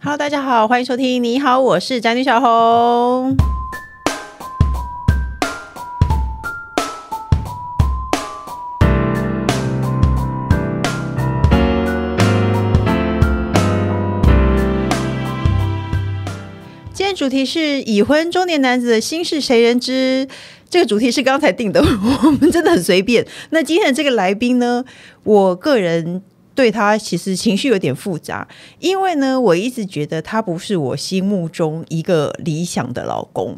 Hello，大家好，欢迎收听。你好，我是宅女小红。今天主题是已婚中年男子的心事，谁人知？这个主题是刚才定的，我们真的很随便。那今天的这个来宾呢，我个人。对他其实情绪有点复杂，因为呢，我一直觉得他不是我心目中一个理想的老公。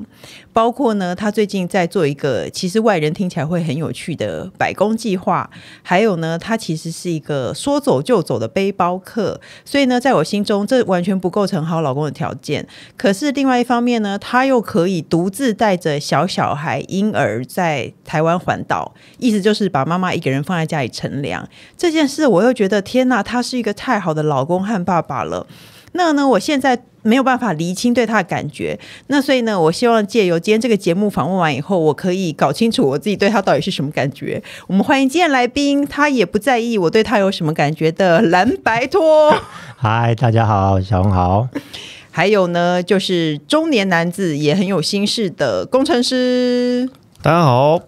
包括呢，他最近在做一个其实外人听起来会很有趣的百工计划，还有呢，他其实是一个说走就走的背包客。所以呢，在我心中，这完全不构成好老公的条件。可是另外一方面呢，他又可以独自带着小小孩婴儿在台湾环岛，意思就是把妈妈一个人放在家里乘凉这件事，我又觉得。天呐，他是一个太好的老公和爸爸了。那呢，我现在没有办法厘清对他的感觉。那所以呢，我希望借由今天这个节目访问完以后，我可以搞清楚我自己对他到底是什么感觉。我们欢迎今天来宾，他也不在意我对他有什么感觉的蓝白托。嗨，大家好，小红好。还有呢，就是中年男子也很有心事的工程师。大家好。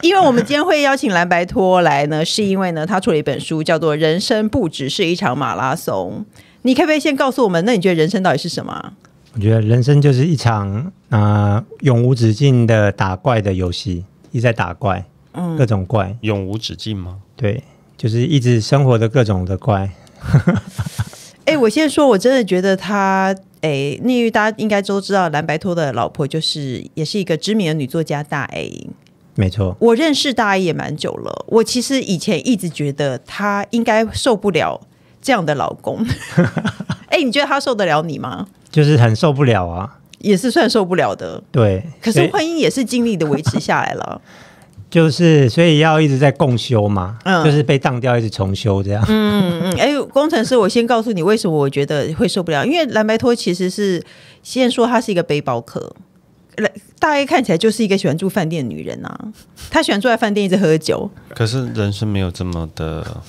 因为我们今天会邀请蓝白托来呢，是因为呢，他出了一本书，叫做《人生不只是一场马拉松》。你可不可以先告诉我们，那你觉得人生到底是什么？我觉得人生就是一场啊永无止境的打怪的游戏，一直在打怪，嗯，各种怪，永无止境吗？对，就是一直生活的各种的怪。哎，我先说，我真的觉得他，哎，那为大家应该都知道，蓝白托的老婆就是也是一个知名的女作家大 A。没错，我认识大家也蛮久了。我其实以前一直觉得他应该受不了这样的老公。哎，你觉得他受得了你吗？就是很受不了啊，也是算受不了的。对，可是婚姻也是尽力的维持下来了。就是，所以要一直在共修嘛，就是被荡掉，一直重修这样。嗯嗯嗯。哎，工程师，我先告诉你为什么我觉得会受不了，因为蓝白托其实是先说他是一个背包客。大概看起来就是一个喜欢住饭店的女人呐，她喜欢坐在饭店一直喝酒。可是人生没有这么的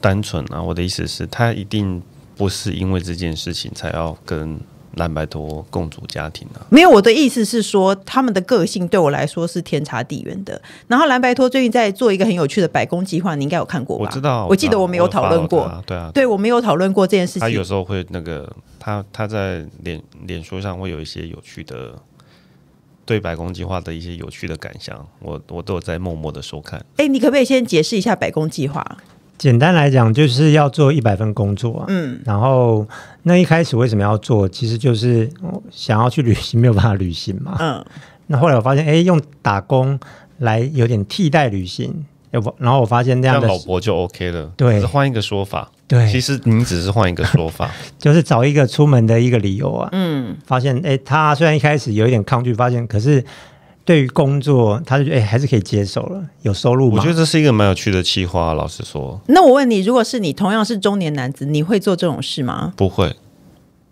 单纯啊！我的意思是，她一定不是因为这件事情才要跟。蓝白托共组家庭啊？没有，我的意思是说，他们的个性对我来说是天差地远的。然后蓝白托最近在做一个很有趣的白宫计划，你应该有看过吧？我知道，我记得我没有讨论过，对啊，对我没有讨论过这件事情。他有时候会那个，他他在脸脸书上会有一些有趣的对白宫计划的一些有趣的感想，我我都有在默默的收看。哎，你可不可以先解释一下白宫计划？简单来讲，就是要做一百份工作。嗯，然后那一开始为什么要做？其实就是想要去旅行，没有办法旅行嘛。嗯，那后来我发现，哎，用打工来有点替代旅行。不，然后我发现这样老婆就 OK 了。对，换一个说法。对，其实你只是换一个说法，就是找一个出门的一个理由啊。嗯，发现哎，他虽然一开始有一点抗拒，发现可是。对于工作，他就哎还是可以接受了，有收入。我觉得这是一个蛮有趣的计划。老实说，那我问你，如果是你同样是中年男子，你会做这种事吗？不会，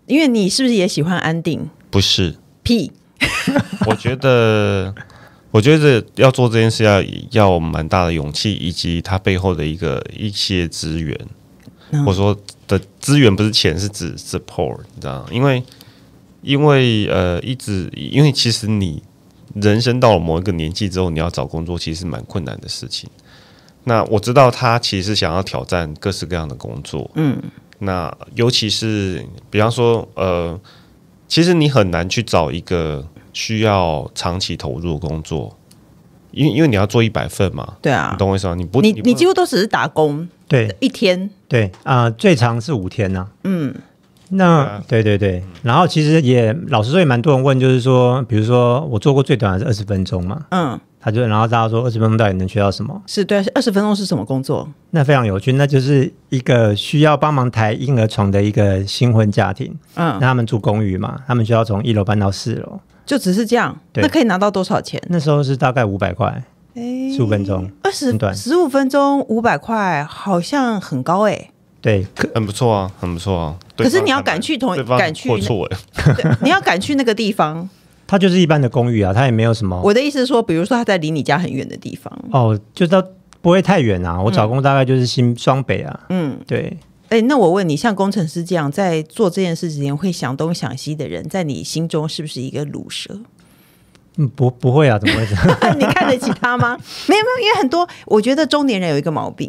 因为你是不是也喜欢安定？不是屁。我觉得，我觉得要做这件事要要蛮大的勇气，以及他背后的一个一些资源。我说的资源不是钱，是指 support，你知道吗？因为因为呃，一直因为其实你。人生到了某一个年纪之后，你要找工作其实是蛮困难的事情。那我知道他其实想要挑战各式各样的工作，嗯。那尤其是比方说，呃，其实你很难去找一个需要长期投入的工作，因因为你要做一百份嘛。对啊，你懂我意思吗？你不，你你几乎都只是打工，对，一天，对啊，最长是五天呐。嗯。那对对对，然后其实也老实说，也蛮多人问，就是说，比如说我做过最短的是二十分钟嘛，嗯，他就然后大家说二十分钟到底能学到什么？是，对，二十分钟是什么工作？那非常有趣，那就是一个需要帮忙抬婴儿床的一个新婚家庭，嗯，那他们住公寓嘛，他们需要从一楼搬到四楼，就只是这样，那可以拿到多少钱？那时候是大概五百块，十五分钟，二十十五分钟五百块，好像很高哎。对，很不错啊，很不错啊。可是你要赶去同，赶去，错哎！你要赶去那个地方，它 就是一般的公寓啊，它也没有什么。我的意思是说，比如说它在离你家很远的地方哦，就到不会太远啊。我找工大概就是新双北啊。嗯，对。哎，那我问你，像工程师这样在做这件事之前会想东想西的人，在你心中是不是一个卤蛇？嗯，不，不会啊，怎么会？你看得起他吗？没有，没有，因为很多，我觉得中年人有一个毛病。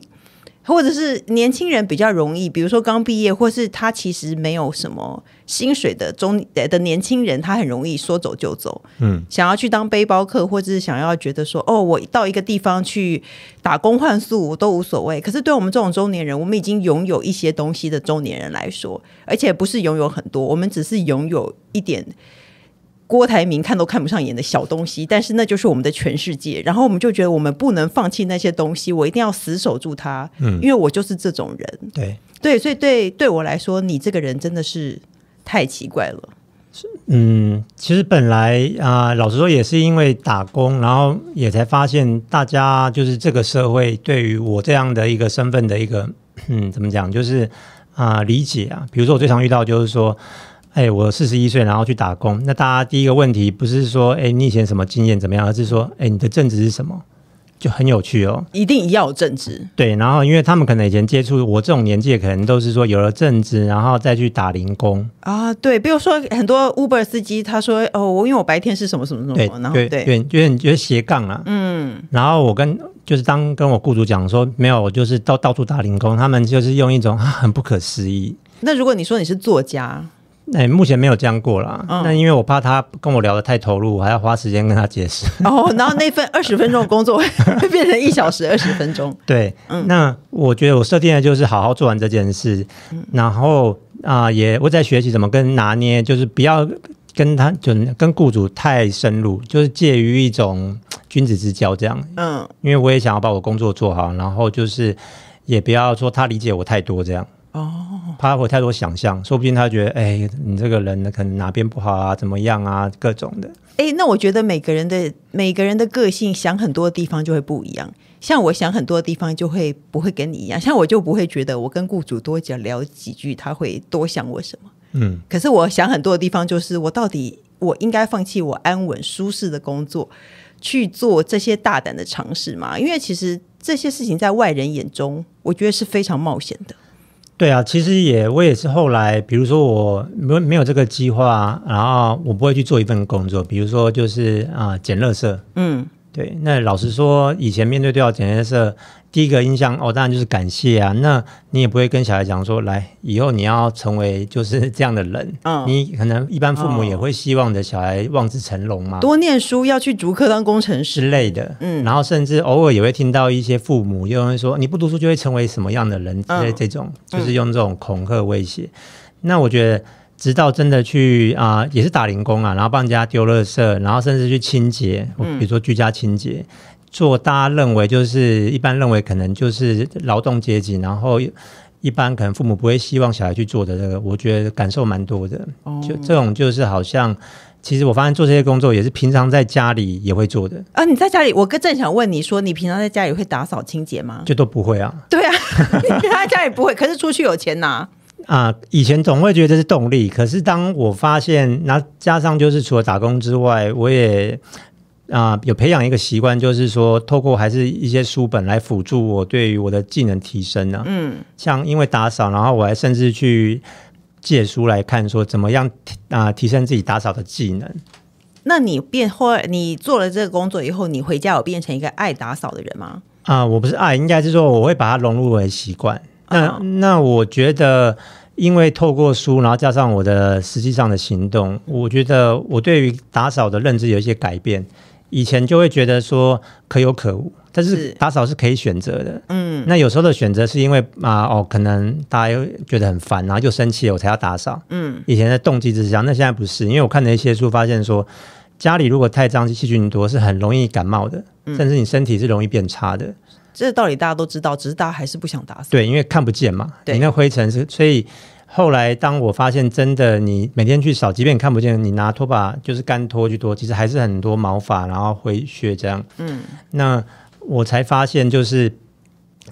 或者是年轻人比较容易，比如说刚毕业，或是他其实没有什么薪水的中的年轻人，他很容易说走就走，嗯，想要去当背包客，或者是想要觉得说，哦，我到一个地方去打工换宿，我都无所谓。可是对我们这种中年人，我们已经拥有一些东西的中年人来说，而且不是拥有很多，我们只是拥有一点。郭台铭看都看不上眼的小东西，但是那就是我们的全世界。然后我们就觉得我们不能放弃那些东西，我一定要死守住它。嗯，因为我就是这种人。对对，所以对对我来说，你这个人真的是太奇怪了。嗯，其实本来啊，老实说也是因为打工，然后也才发现大家就是这个社会对于我这样的一个身份的一个，嗯，怎么讲，就是啊理解啊。比如说我最常遇到就是说。哎，我四十一岁，然后去打工。那大家第一个问题不是说，哎，你以前什么经验怎么样，而是说，哎，你的正职是什么，就很有趣哦。一定要有正职。对，然后因为他们可能以前接触我这种年纪，可能都是说有了正职，然后再去打零工。啊，对，比如说很多 Uber 司机，他说，哦，我因为我白天是什么什么什么，对对对，有点有点斜杠啊。嗯，然后我跟就是当跟我雇主讲说，没有，我就是到到处打零工。他们就是用一种 很不可思议。那如果你说你是作家？那目前没有这样过啦。那因为我怕他跟我聊的太投入，我还要花时间跟他解释。哦，然后那份 二十分钟的工作 会变成一小时二十分钟。对，那我觉得我设定的就是好好做完这件事，然后啊，也我在学习怎么跟拿捏，就是不要跟他就跟雇主太深入，就是介于一种君子之交这样。嗯，因为我也想要把我工作做好，然后就是也不要说他理解我太多这样。哦，怕有太多想象，说不定他觉得，哎，你这个人可能哪边不好啊，怎么样啊，各种的。哎，那我觉得每个人的每个人的个性想很多的地方就会不一样。像我想很多的地方就会不会跟你一样，像我就不会觉得我跟雇主多讲聊几句，他会多想我什么。嗯，可是我想很多的地方就是，我到底我应该放弃我安稳舒适的工作，去做这些大胆的尝试吗？因为其实这些事情在外人眼中，我觉得是非常冒险的。对啊，其实也我也是后来，比如说我没没有这个计划，然后我不会去做一份工作，比如说就是啊捡垃圾，嗯，对，那老实说，以前面对都要捡垃圾。第一个印象哦，当然就是感谢啊。那你也不会跟小孩讲说，来以后你要成为就是这样的人。嗯，你可能一般父母也会希望的小孩望子成龙嘛，多念书要去逐客当工程师类的。嗯，然后甚至偶尔也会听到一些父母会说你不读书就会成为什么样的人之类这种，就是用这种恐吓威胁。那我觉得，直到真的去啊，也是打零工啊，然后帮人家丢垃圾，然后甚至去清洁，比如说居家清洁。做大家认为就是一般认为可能就是劳动阶级，然后一般可能父母不会希望小孩去做的这个，我觉得感受蛮多的。就这种就是好像，其实我发现做这些工作也是平常在家里也会做的。啊，你在家里，我正想问你说，你平常在家里会打扫清洁吗？就都不会啊。对啊，在家里不会，可是出去有钱拿。啊，以前总会觉得是动力，可是当我发现，那加上就是除了打工之外，我也。啊，有培养一个习惯，就是说，透过还是一些书本来辅助我对于我的技能提升呢。嗯，像因为打扫，然后我还甚至去借书来看，说怎么样啊提升自己打扫的技能。那你变或你做了这个工作以后，你回家有变成一个爱打扫的人吗？啊，我不是爱，应该是说我会把它融入为习惯。那那我觉得，因为透过书，然后加上我的实际上的行动，我觉得我对于打扫的认知有一些改变。以前就会觉得说可有可无，但是打扫是可以选择的。嗯，那有时候的选择是因为啊，哦，可能大家又觉得很烦，然后就生气了，我才要打扫。嗯，以前的动机是这样，那现在不是，因为我看了一些书，发现说家里如果太脏、细菌多，是很容易感冒的，甚至你身体是容易变差的。这个道理大家都知道，只是大家还是不想打扫。对，因为看不见嘛，你那灰尘是所以。后来，当我发现真的，你每天去扫，即便你看不见，你拿拖把就是干拖去拖，其实还是很多毛发，然后灰屑这样。嗯，那我才发现，就是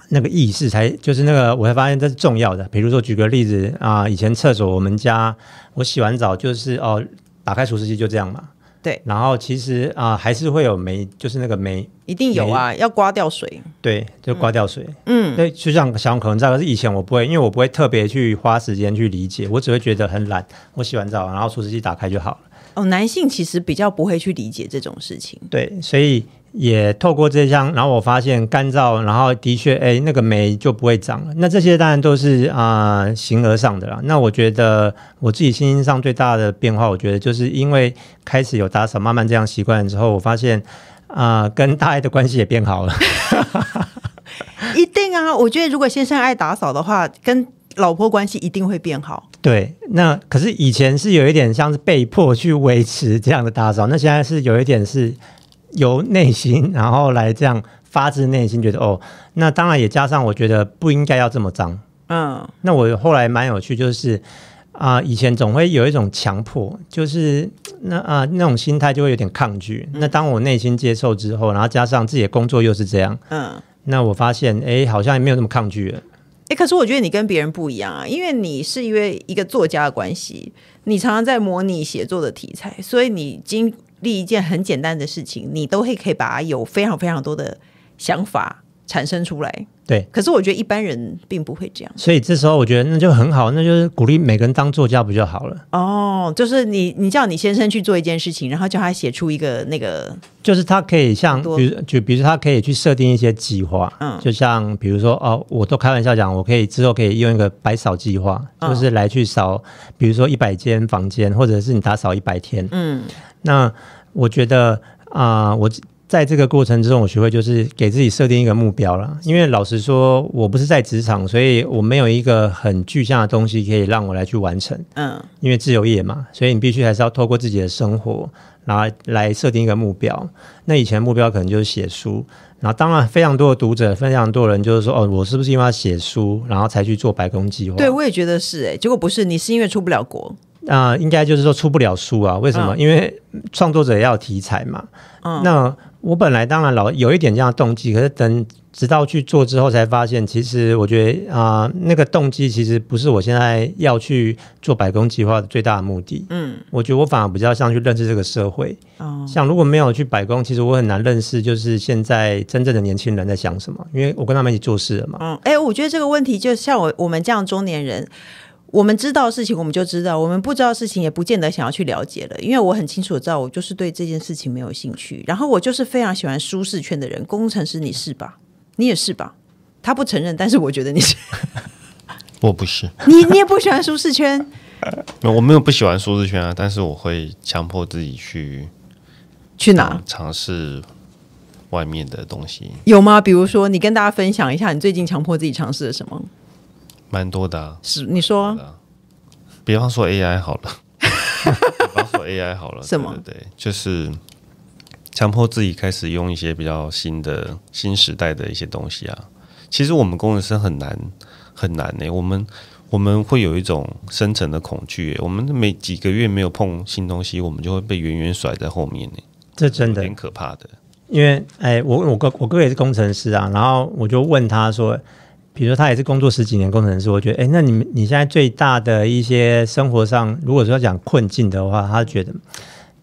那个意识才，就是那个，我才发现这是重要的。比如说，举个例子啊，以前厕所我们家，我洗完澡就是哦，打开除湿机就这样嘛。对，然后其实啊，还是会有霉，就是那个霉，一定有啊，要刮掉水。对，就刮掉水。嗯，对，就像小王可能知道，是以前我不会，因为我不会特别去花时间去理解，我只会觉得很懒。我洗完澡，然后除湿机打开就好了。哦，男性其实比较不会去理解这种事情。对，所以。也透过这项，然后我发现干燥，然后的确，哎，那个霉就不会长了。那这些当然都是啊，形而上的啦。那我觉得我自己心灵上最大的变化，我觉得就是因为开始有打扫，慢慢这样习惯之后，我发现啊，跟大爱的关系也变好了。一定啊，我觉得如果先生爱打扫的话，跟老婆关系一定会变好。对，那可是以前是有一点像是被迫去维持这样的打扫，那现在是有一点是。由内心，然后来这样发自内心觉得哦，那当然也加上我觉得不应该要这么脏，嗯。那我后来蛮有趣，就是啊，以前总会有一种强迫，就是那啊那种心态就会有点抗拒。那当我内心接受之后，然后加上自己的工作又是这样，嗯，那我发现哎，好像也没有那么抗拒了。哎，可是我觉得你跟别人不一样啊，因为你是因为一个作家的关系，你常常在模拟写作的题材，所以你经。立一件很简单的事情，你都会可以把它有非常非常多的想法。产生出来对，可是我觉得一般人并不会这样。所以这时候我觉得那就很好，那就是鼓励每个人当作家不就好了？哦，就是你你叫你先生去做一件事情，然后叫他写出一个那个，就是他可以像比如就比如说他可以去设定一些计划，嗯，就像比如说哦，我都开玩笑讲，我可以之后可以用一个百扫计划，就是来去扫，比如说一百间房间，或者是你打扫一百天，嗯，那我觉得啊，我。在这个过程之中，我学会就是给自己设定一个目标了。因为老实说，我不是在职场，所以我没有一个很具象的东西可以让我来去完成。嗯，因为自由业嘛，所以你必须还是要透过自己的生活，然后来设定一个目标。那以前目标可能就是写书，然后当然非常多的读者，非常多人就是说，哦，我是不是因为要写书，然后才去做白宫计划？对，我也觉得是哎，结果不是，你是因为出不了国。啊，应该就是说出不了书啊？为什么？因为创作者要题材嘛。嗯，那我本来当然老有一点这样的动机，可是等直到去做之后，才发现其实我觉得啊，那个动机其实不是我现在要去做百工计划的最大的目的。嗯，我觉得我反而比较像去认识这个社会。嗯、像如果没有去百工，其实我很难认识就是现在真正的年轻人在想什么，因为我跟他们一起做事了嘛。嗯，哎，我觉得这个问题就像我我们这样中年人。我们知道事情，我们就知道；我们不知道事情，也不见得想要去了解了。因为我很清楚知道，我就是对这件事情没有兴趣。然后我就是非常喜欢舒适圈的人。工程师，你是吧？你也是吧？他不承认，但是我觉得你是。我不是。你你也不喜欢舒适圈？那我没有不喜欢舒适圈啊。但是我会强迫自己去去哪尝试外面的东西。有吗？比如说，你跟大家分享一下，你最近强迫自己尝试了什么？蛮多的，是你说，比方说 AI 好了，比方说 AI 好了，什么？对，就是强迫自己开始用一些比较新的、新时代的一些东西啊。其实我们工程师很难，很难呢，我们我们会有一种深层的恐惧，我们每几个月没有碰新东西，我们就会被远远甩在后面呢。这真的挺可怕的。因为，哎，我我哥我哥也是工程师啊，然后我就问他说。比如说，他也是工作十几年工程师，我觉得，哎，那你你现在最大的一些生活上，如果说讲困境的话，他觉得，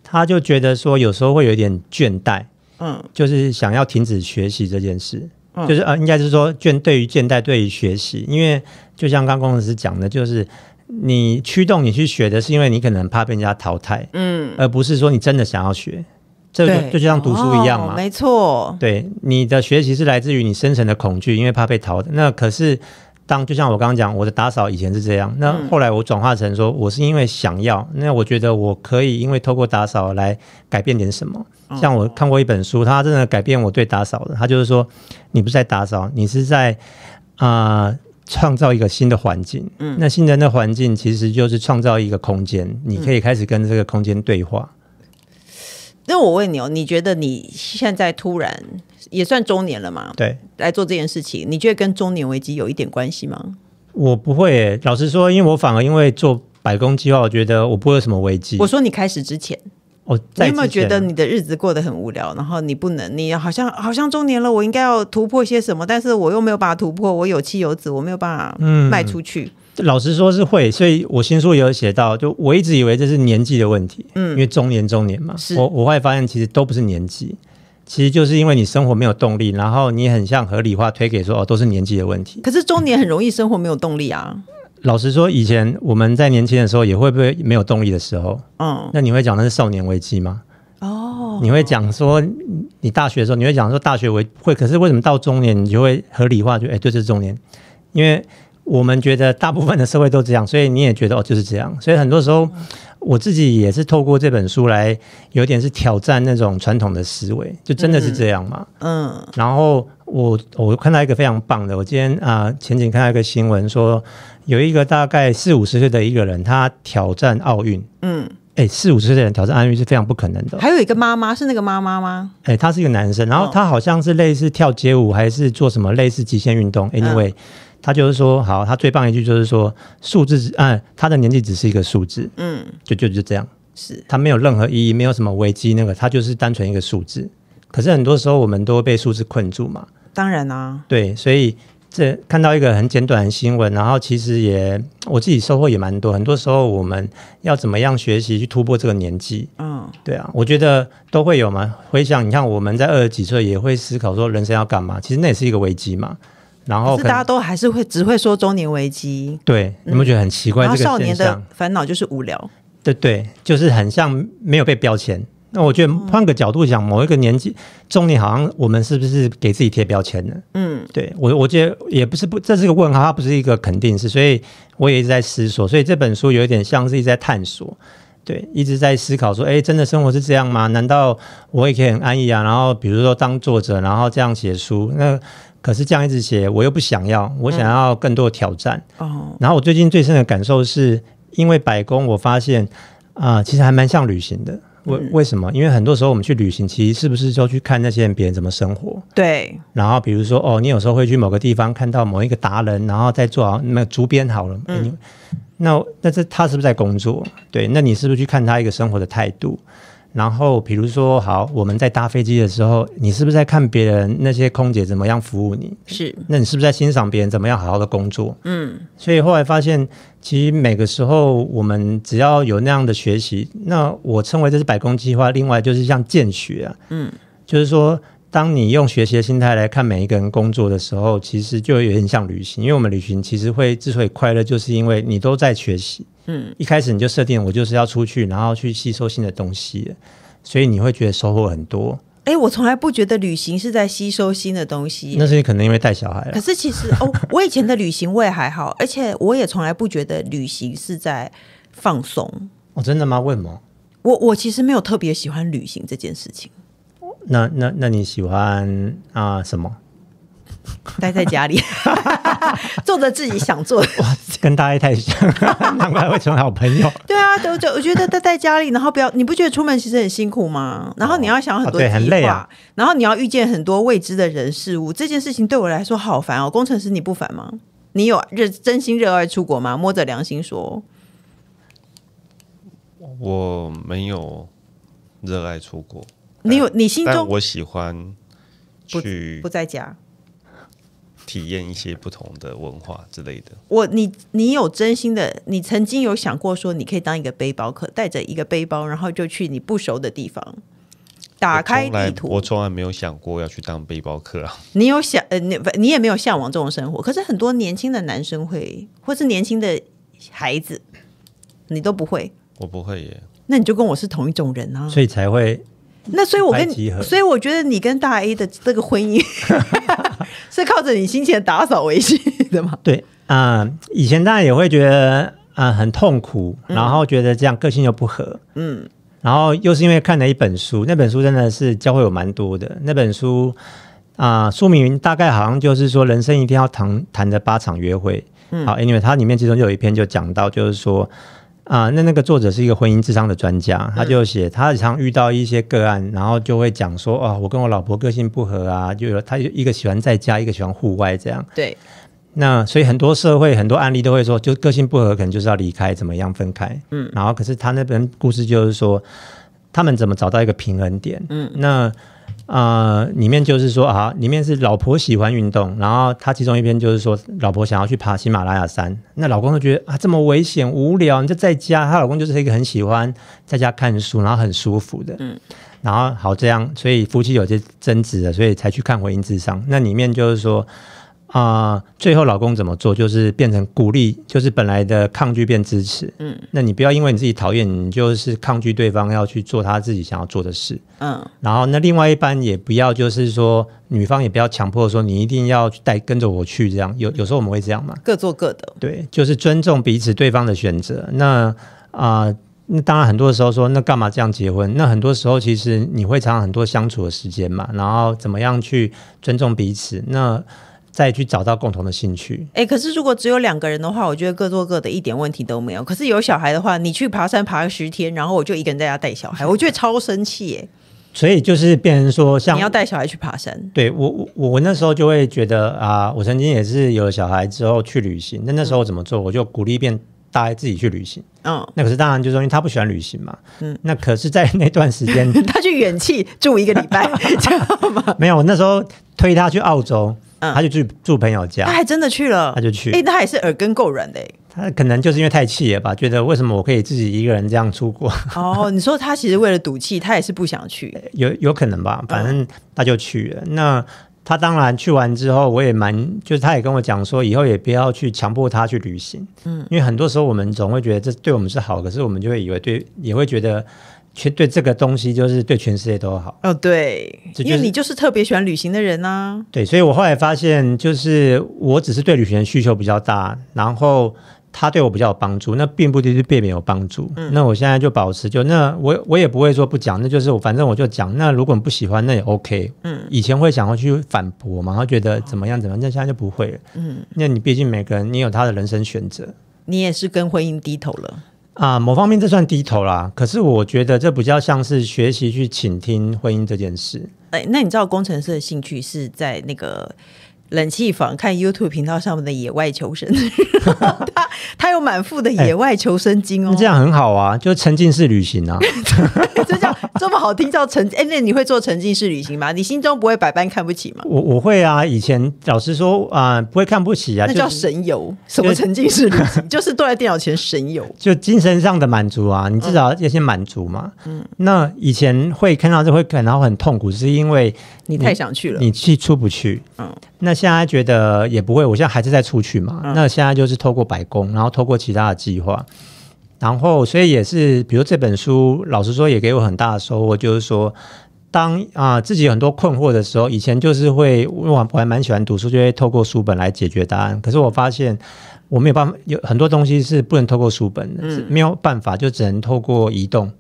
他就觉得说，有时候会有点倦怠，嗯，就是想要停止学习这件事，就是呃，应该是说倦对于倦怠对于学习，因为就像刚工程师讲的，就是你驱动你去学的是因为你可能怕被人家淘汰，嗯，而不是说你真的想要学。这就像读书一样嘛，没错。对，你的学习是来自于你深层的恐惧，因为怕被淘汰。那可是当就像我刚刚讲，我的打扫以前是这样，那后来我转化成说，我是因为想要。那我觉得我可以因为透过打扫来改变点什么。像我看过一本书，它真的改变我对打扫的。它就是说，你不是在打扫，你是在啊创造一个新的环境。嗯，那新的那环境其实就是创造一个空间，你可以开始跟这个空间对话。那我问你哦，你觉得你现在突然也算中年了嘛？对，来做这件事情，你觉得跟中年危机有一点关系吗？我不会，老实说，因为我反而因为做百工计划，我觉得我不会有什么危机。我说你开始之前，哦，你有没有觉得你的日子过得很无聊？然后你不能，你好像好像中年了，我应该要突破一些什么，但是我又没有办法突破，我有妻有子，我没有办法卖出去。老实说，是会，所以我新书也有写到，就我一直以为这是年纪的问题，嗯，因为中年中年嘛，我我会发现其实都不是年纪，其实就是因为你生活没有动力，然后你很像合理化推给说哦，都是年纪的问题。可是中年很容易生活没有动力啊。老实说，以前我们在年轻的时候也会不会没有动力的时候，嗯，那你会讲那是少年危机吗？哦，你会讲说你大学的时候你会讲说大学为会，可是为什么到中年你就会合理化就哎对，这是中年，因为。我们觉得大部分的社会都这样，所以你也觉得哦，就是这样。所以很多时候，我自己也是透过这本书来有点是挑战那种传统的思维，就真的是这样嘛？嗯。然后我我看到一个非常棒的，我今天啊前景看到一个新闻说，有一个大概四五十岁的一个人，他挑战奥运。嗯。哎，四五十岁的人挑战奥运是非常不可能的。还有一个妈妈是那个妈妈吗？哎，他是一个男生，然后他好像是类似跳街舞还是做什么类似极限运动。Anyway。他就是说，好，他最棒一句就是说，数字，嗯，他的年纪只是一个数字，嗯，就就就这样，是，他没有任何意义，没有什么危机，那个他就是单纯一个数字。可是很多时候我们都被数字困住嘛，当然啊，对，所以这看到一个很简短的新闻，然后其实也我自己收获也蛮多。很多时候我们要怎么样学习去突破这个年纪，嗯，对啊，我觉得都会有嘛。回想你看我们在二十几岁也会思考说人生要干嘛，其实那也是一个危机嘛。然是大家都还是会只会说中年危机，对，你们觉得很奇怪。然后少年的烦恼就是无聊，对对，就是很像没有被标签。那我觉得换个角度想，某一个年纪，中年好像我们是不是给自己贴标签呢？嗯，对我我觉得也不是不，这是一个问号，它不是一个肯定是。所以我也一直在思索，所以这本书有点像是一在探索，对，一直在思考说，哎，真的生活是这样吗？难道我也可以很安逸啊？然后比如说当作者，然后这样写书那。可是这样一直写，我又不想要，我想要更多挑战。哦。然后我最近最深的感受是，因为白宫，我发现啊，其实还蛮像旅行的。为为什么？因为很多时候我们去旅行，其实是不是就去看那些别人怎么生活？对。然后比如说，哦，你有时候会去某个地方，看到某一个达人，然后再做好那个竹编好了。嗯。那那这他是不是在工作？对，那你是不是去看他一个生活的态度？然后，比如说，好，我们在搭飞机的时候，你是不是在看别人那些空姐怎么样服务你？是，那你是不是在欣赏别人怎么样好好的工作？嗯，所以后来发现，其实每个时候我们只要有那样的学习，那我称为这是百工计划。另外就是像见学啊，嗯，就是说。当你用学习的心态来看每一个人工作的时候，其实就有点像旅行。因为我们旅行其实会之所以快乐，就是因为你都在学习。嗯，一开始你就设定我就是要出去，然后去吸收新的东西，所以你会觉得收获很多。哎，我从来不觉得旅行是在吸收新的东西，那是你可能因为带小孩。可是其实哦，我以前的旅行我也还好，而且我也从来不觉得旅行是在放松。哦，真的吗？为什么？我我其实没有特别喜欢旅行这件事情。那那那你喜欢啊什么？待在家里，做着自己想做的，跟大家太像，难怪会成为好朋友。对啊，都就我觉得待在家里，然后不要你不觉得出门其实很辛苦吗？然后你要想很多，对，很累啊。然后你要遇见很多未知的人事物，这件事情对我来说好烦哦。工程师你不烦吗？你有热真心热爱出国吗？摸着良心说，我没有热爱出国。你有你心中我喜欢去不在家 体验一些不同的文化之类的。我你你有真心的，你曾经有想过说你可以当一个背包客，带着一个背包，然后就去你不熟的地方，打开地图。我从来没有想过要去当背包客啊。你有想呃，你你也没有向往这种生活。可是很多年轻的男生会，或是年轻的孩子，你都不会。我不会耶。那你就跟我是同一种人啊，所以才会。那所以，我跟所以我觉得你跟大 A 的这个婚姻 是靠着你情的打扫维系的嘛？对啊，以前大家也会觉得啊很痛苦，然后觉得这样个性又不合，嗯，然后又是因为看了一本书，那本书真的是教会有蛮多的。那本书啊，书名大概好像就是说人生一定要谈谈的八场约会。好，Anyway，它里面其中就有一篇就讲到，就是说。啊，那那个作者是一个婚姻智商的专家，他就写，他常遇到一些个案，然后就会讲说，哦，我跟我老婆个性不合啊，就有，他一个喜欢在家，一个喜欢户外这样。对，那所以很多社会很多案例都会说，就个性不合可能就是要离开，怎么样分开？嗯，然后可是他那边故事就是说，他们怎么找到一个平衡点？嗯，那。呃，里面就是说啊，里面是老婆喜欢运动，然后他其中一篇就是说，老婆想要去爬喜马拉雅山，那老公就觉得啊，这么危险、无聊，你就在家。她老公就是一个很喜欢在家看书，然后很舒服的。嗯，然后好这样，所以夫妻有些争执了，所以才去看婚姻智商。那里面就是说。啊，最后老公怎么做，就是变成鼓励，就是本来的抗拒变支持。嗯，那你不要因为你自己讨厌，你就是抗拒对方要去做他自己想要做的事。嗯，然后那另外一般也不要，就是说女方也不要强迫说你一定要带跟着我去这样。有有时候我们会这样嘛，各做各的。对，就是尊重彼此对方的选择。那啊，那当然很多时候说那干嘛这样结婚？那很多时候其实你会常很多相处的时间嘛，然后怎么样去尊重彼此？那。再去找到共同的兴趣。哎，可是如果只有两个人的话，我觉得各做各的，一点问题都没有。可是有小孩的话，你去爬山爬十天，然后我就一个人在家带小孩，我觉得超生气耶。所以就是变成说，像你要带小孩去爬山，对我我我那时候就会觉得啊，我曾经也是有了小孩之后去旅行，那那时候怎么做？我就鼓励变大家自己去旅行。嗯，那可是当然就是因为他不喜欢旅行嘛。嗯，那可是在那段时间，他去远去住一个礼拜，知道吗？没有，我那时候推他去澳洲。他就去住朋友家，他还真的去了。他就去，哎，他也是耳根够软的。他可能就是因为太气了吧，觉得为什么我可以自己一个人这样出国？哦，你说他其实为了赌气，他也是不想去，有有可能吧？反正他就去了。那他当然去完之后，我也蛮，就是他也跟我讲说，以后也不要去强迫他去旅行。嗯，因为很多时候我们总会觉得这对我们是好，可是我们就会以为对，也会觉得。全对这个东西，就是对全世界都好。哦，对，因为你就是特别喜欢旅行的人啊。对，所以我后来发现，就是我只是对旅行的需求比较大，然后他对我比较有帮助。那并不一定是避没有帮助。嗯，那我现在就保持，就那我我也不会说不讲，那就是我反正我就讲。那如果你不喜欢，那也 OK。嗯，以前会想要去反驳嘛，然后觉得怎么样怎么样，那现在就不会了。嗯，那你毕竟每个人，你有他的人生选择。你也是跟婚姻低头了。啊，某方面这算低头啦，可是我觉得这比较像是学习去倾听婚姻这件事。哎，那你知道工程师的兴趣是在那个冷气房看 YouTube 频道上面的野外求生？他他有满腹的野外求生经哦，这样很好啊，就沉浸式旅行啊。这这么好听叫沉浸，哎，那你会做沉浸式旅行吗？你心中不会百般看不起吗？我我会啊，以前老师说啊，不会看不起啊，那叫神游，什么沉浸式旅行？就是坐在电脑前神游，就精神上的满足啊，你至少要先满足嘛。嗯，那以前会看到就会感到很痛苦，是因为你太想去了，你去出不去。嗯，那现在觉得也不会，我现在还是在出去嘛。那现在就是透过白宫，然后透过其他的计划。然后，所以也是，比如这本书，老实说也给我很大的收获，就是说，当啊自己很多困惑的时候，以前就是会，我我还蛮喜欢读书，就会透过书本来解决答案。可是我发现我没有办法，有很多东西是不能透过书本的，是没有办法，就只能透过移动。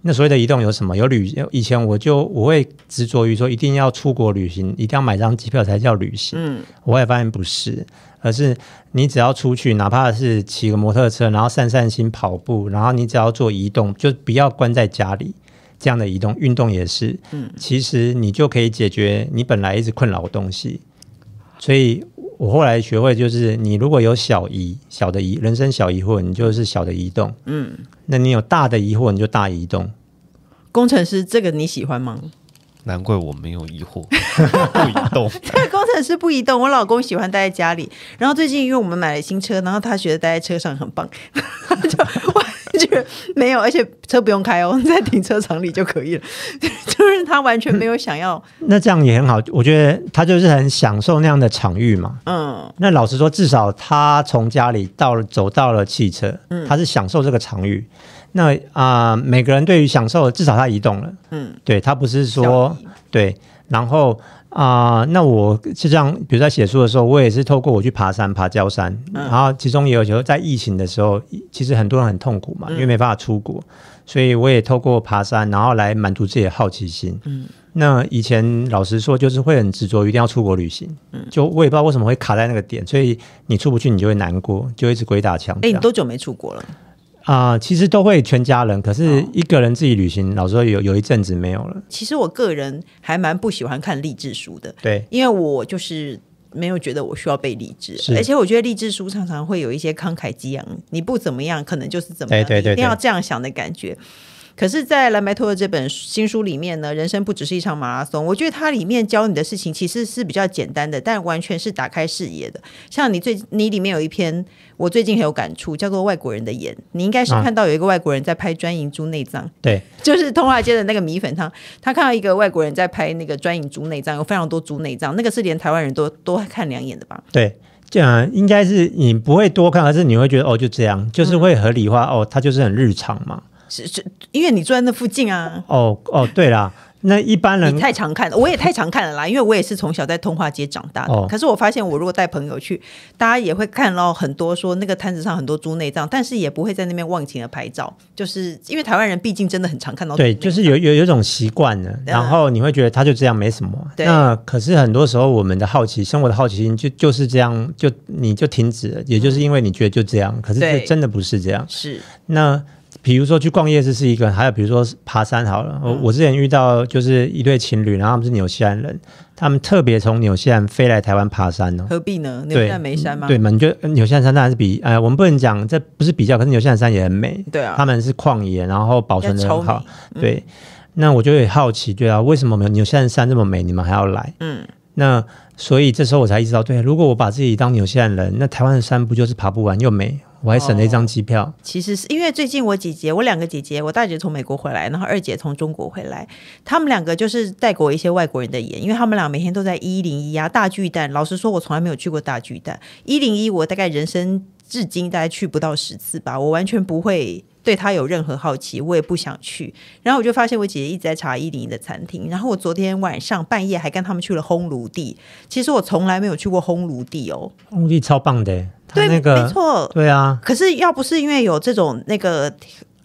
那所谓的移动有什么？有旅，以前我就我会执着于说一定要出国旅行，一定要买张机票才叫旅行。嗯，我也发现不是。而是你只要出去，哪怕是骑个摩托车，然后散散心、跑步，然后你只要做移动，就不要关在家里。这样的移动运动也是，嗯，其实你就可以解决你本来一直困扰的东西。所以我后来学会，就是你如果有小疑、小的疑，人生小疑惑，你就是小的移动，嗯，那你有大的疑惑，你就大移动。工程师，这个你喜欢吗？难怪我没有疑惑，不移动。对，工程师不移动。我老公喜欢待在家里，然后最近因为我们买了新车，然后他觉得待在车上很棒，就完全没有，而且车不用开哦，在停车场里就可以了。就是他完全没有想要。那这样也很好，我觉得他就是很享受那样的场域嘛。嗯，那老实说，至少他从家里到走到了汽车，嗯，他是享受这个场域。那啊，每个人对于享受，至少他移动了。嗯，对他不是说对，然后啊，那我是这样，比如在写书的时候，我也是透过我去爬山，爬焦山，然后其中也有时候在疫情的时候，其实很多人很痛苦嘛，因为没办法出国，所以我也透过爬山，然后来满足自己的好奇心。嗯，那以前老实说，就是会很执着，一定要出国旅行。嗯，就我也不知道为什么会卡在那个点，所以你出不去，你就会难过，就一直鬼打墙。哎，你多久没出国了？啊，其实都会全家人，可是一个人自己旅行，老说有有一阵子没有了。其实我个人还蛮不喜欢看励志书的，对，因为我就是没有觉得我需要被励志，而且我觉得励志书常常会有一些慷慨激昂，你不怎么样，可能就是怎么样，一定要这样想的感觉。可是，在《蓝白的这本新书里面呢，人生不只是一场马拉松。我觉得它里面教你的事情其实是比较简单的，但完全是打开视野的。像你最你里面有一篇，我最近很有感触，叫做《外国人的眼》。你应该是看到有一个外国人在拍专营猪内脏，对，就是通华街的那个米粉汤。他看到一个外国人在拍那个专营猪内脏，有非常多猪内脏，那个是连台湾人都多看两眼的吧？对，这样应该是你不会多看，而是你会觉得哦，就这样，就是会合理化哦，它就是很日常嘛。是是，因为你住在那附近啊。哦哦，对啦，那一般人你太常看了，我也太常看了啦。因为我也是从小在通化街长大的。哦，可是我发现，我如果带朋友去，大家也会看到很多说那个摊子上很多猪内脏，但是也不会在那边忘情的拍照，就是因为台湾人毕竟真的很常看到。对，就是有有有种习惯了，然后你会觉得他就这样没什么。那可是很多时候我们的好奇，生活的好奇心就就是这样，就你就停止了，也就是因为你觉得就这样，可是这真的不是这样。是那。比如说去逛夜市是一个，还有比如说爬山好了。我我之前遇到就是一对情侣，然后他们是纽西兰人，他们特别从纽西兰飞来台湾爬山呢。何必呢？纽西兰没山吗？对嘛？你觉得纽西兰山山然是比……哎，我们不能讲这不是比较，可是纽西兰山也很美。对啊，他们是旷野，然后保存的很好。对，那我就会好奇，对啊，为什么有纽西兰山这么美，你们还要来？嗯，那所以这时候我才意识到，对，如果我把自己当纽西兰人，那台湾的山不就是爬不完又美？我还省了一张机票，其实是因为最近我姐姐，我两个姐姐，我大姐从美国回来，然后二姐从中国回来，他们两个就是带过一些外国人的眼，因为他们俩每天都在一零一啊大巨蛋，老实说，我从来没有去过大巨蛋，一零一我大概人生至今大概去不到十次吧，我完全不会。对他有任何好奇，我也不想去。然后我就发现我姐姐一直在查伊犁的餐厅。然后我昨天晚上半夜还跟他们去了烘炉地。其实我从来没有去过烘炉地哦，烘炉地超棒的。对，没错，对啊。可是要不是因为有这种那个